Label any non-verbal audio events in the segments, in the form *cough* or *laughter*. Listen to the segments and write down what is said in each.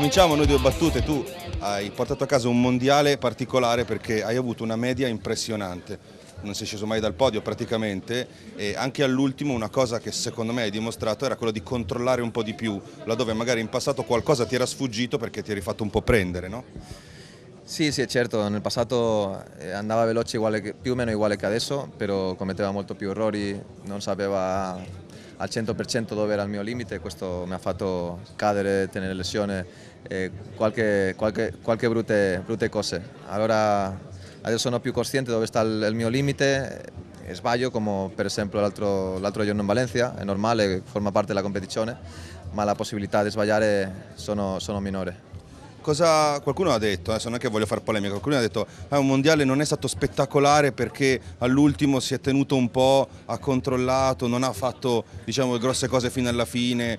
Cominciamo noi due battute, tu hai portato a casa un mondiale particolare perché hai avuto una media impressionante, non sei sceso mai dal podio praticamente e anche all'ultimo una cosa che secondo me hai dimostrato era quella di controllare un po' di più, laddove magari in passato qualcosa ti era sfuggito perché ti eri fatto un po' prendere, no? Sì, sì, certo, nel passato eh, andava veloce uguale, più o meno uguale che adesso, però commetteva molto più errori, non sapeva al 100% dove era il mio limite, questo mi ha fatto cadere, tenere lesione e qualche, qualche, qualche brutte, brutte, cose. Allora adesso sono più cosciente dove sta il, il mio limite, sbaglio come per esempio l'altro, giorno in Valencia, è normale, forma parte della competizione, ma la possibilità di sbagliare sono, sono minore. Cosa qualcuno ha detto, adesso non è che voglio fare polemica, qualcuno ha detto che ah, un mondiale non è stato spettacolare perché all'ultimo si è tenuto un po', ha controllato, non ha fatto diciamo, grosse cose fino alla fine,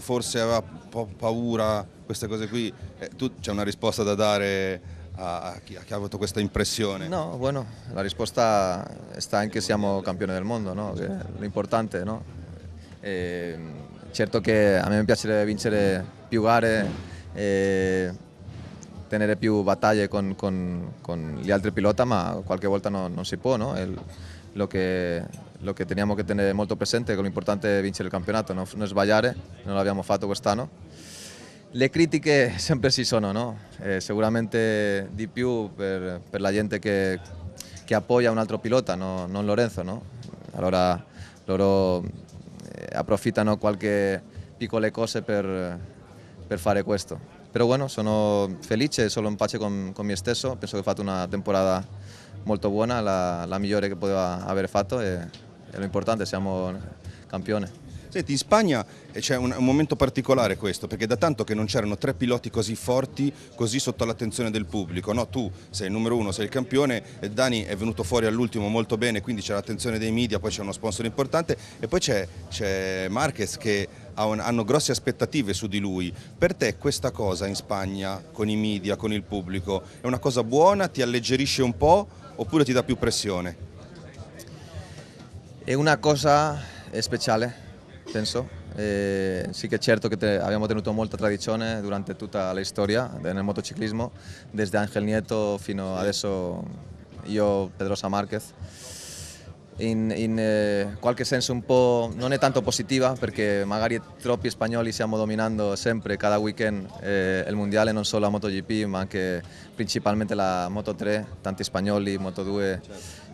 forse aveva un paura, queste cose qui. Eh, tu c'è una risposta da dare a, chi, a, chi, ha avuto questa impressione? No, bueno, la risposta sta anche che siamo campioni del mondo, no? l'importante. No? E, certo che a me piace vincere più gare. E, tener più batalla con, con, con gli altri pilota, ma qualche volta no, non si può. lo, que lo, que teníamos que tener molto presente è importante es ganar vincere il campionato, no? non sbagliare, non l'abbiamo fatto quest'anno. Le critiche *laughs* sempre sí sono, no? eh, sicuramente di più per, la gente que apoya a un altro pilota, non Lorenzo. Allora loro eh, approfittano qualche piccole cose per, per fare questo. Però bueno, sono felice, sono in pace con, con me stesso, penso che ho fatto una temporada molto buona, la, la migliore che poteva aver fatto e, e l'importante, siamo campione. Senti, in Spagna eh, c'è un, un, momento particolare questo, perché da tanto che non c'erano tre piloti così forti, così sotto l'attenzione del pubblico. No, tu sei il numero uno, sei il campione, eh, Dani è venuto fuori all'ultimo molto bene, quindi c'è l'attenzione dei media, poi c'è uno sponsor importante e poi c'è Marquez che hanno grosse aspettative su di lui. Per te questa cosa in Spagna, con i media, con il pubblico, è una cosa buona, ti alleggerisce un po' oppure ti dà più pressione? È una cosa speciale, penso. Eh, sì che è certo che te, abbiamo tenuto molta tradizione durante tutta la storia nel motociclismo, desde Angel Nieto fino adesso io, Pedrosa Márquez. en cualquier eh, sentido un poco, no es tanto positiva porque magari troppi spagnoli stiamo dominando siempre, cada weekend el eh, mundial, mondiale non solo la MotoGP ma anche principalmente la Moto3, tanti spagnoli, Moto2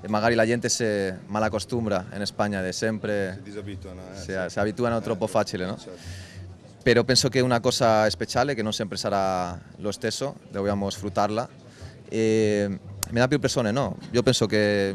e magari la gente se malacostumbra in Spagna España sempre, si se eh, si, si abituano troppo eh, no? Pero pienso que una cosa speciale que no siempre será lo stesso, dobbiamo disfrutarla me da più persone no, yo pienso que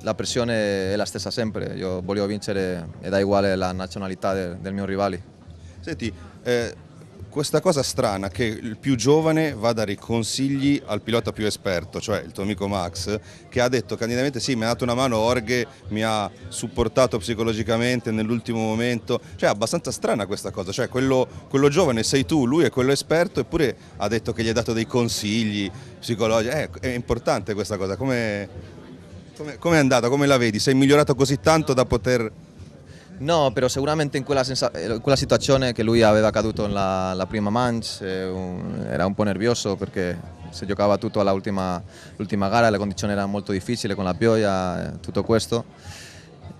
la pressione è la stessa sempre, io volevo vincere e da uguale la nazionalità del, del mio rivale. Senti, eh, questa cosa strana che il più giovane va a dare i consigli al pilota più esperto, cioè il tuo amico Max, che ha detto candidamente sì, mi ha dato una mano Orghe, mi ha supportato psicologicamente nell'ultimo momento, cioè è abbastanza strana questa cosa, cioè quello, quello, giovane sei tu, lui è quello esperto, eppure ha detto che gli ha dato dei consigli psicologici, eh, è importante questa cosa, come... Come, è andata? Come la vedi? Sei migliorato così tanto da poter... No, però sicuramente in quella, senza... in eh, quella situazione che lui aveva caduto nella la prima manch eh, era un po' nervioso perché si giocava tutto all'ultima gara, la condizione era molto difficile con la pioggia, eh, tutto questo.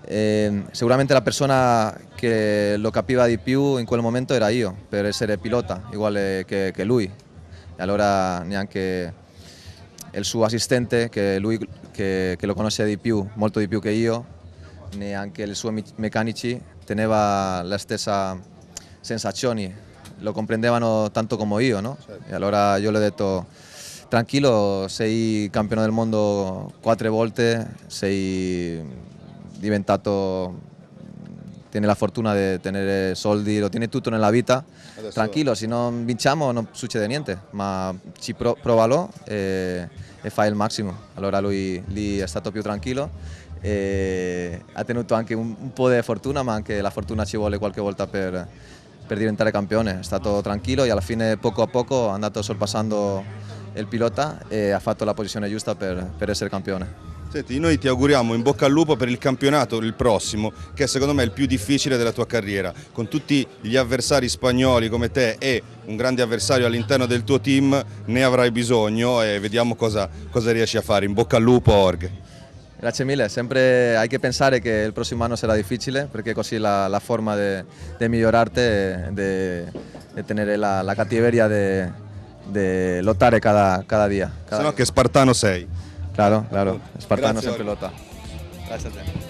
E ehm, sicuramente la persona che lo capiva di più in quel momento era io, per essere pilota, uguale che, che lui. E allora neanche il suo assistente, che lui que lo conocía di più, molto di più che io, ni le i meccanici teneva la stessa sensazione, lo comprendevano tanto come io, no? E allora io le ho detto tranquillo, sei campione del mondo quattro volte, sei diventato tiene la fortuna de tener eh, soldi, lo tiene tutto nella vita, tranquilo tranquilo, se non vinciamo non succede niente, ma si pro provalo e, eh, e fa il massimo. Allora lui lì è stato più tranquillo eh, ha tenuto anche un, poco po' di fortuna, ma anche la fortuna ci vuole qualche volta per, per, diventare campione. È stato tranquillo e alla fine poco a poco ha andato sorpassando il pilota e ha fatto la posizione giusta per, per essere campione. Senti, noi ti auguriamo in bocca al lupo per il campionato, il prossimo, che è secondo me il più difficile della tua carriera, con tutti gli avversari spagnoli come te e un grande avversario all'interno del tuo team, ne avrai bisogno e vediamo cosa, cosa riesci a fare. In bocca al lupo, Org. Grazie mille, sempre hai che pensare che il prossimo anno sarà difficile eh, perché così la, la forma di migliorarti, di tenere la, la cattiveria, di lottare cada, cada, dia, cada Se no, che spartano sei. Claro, claro. Espartanos en pelota. Gracias.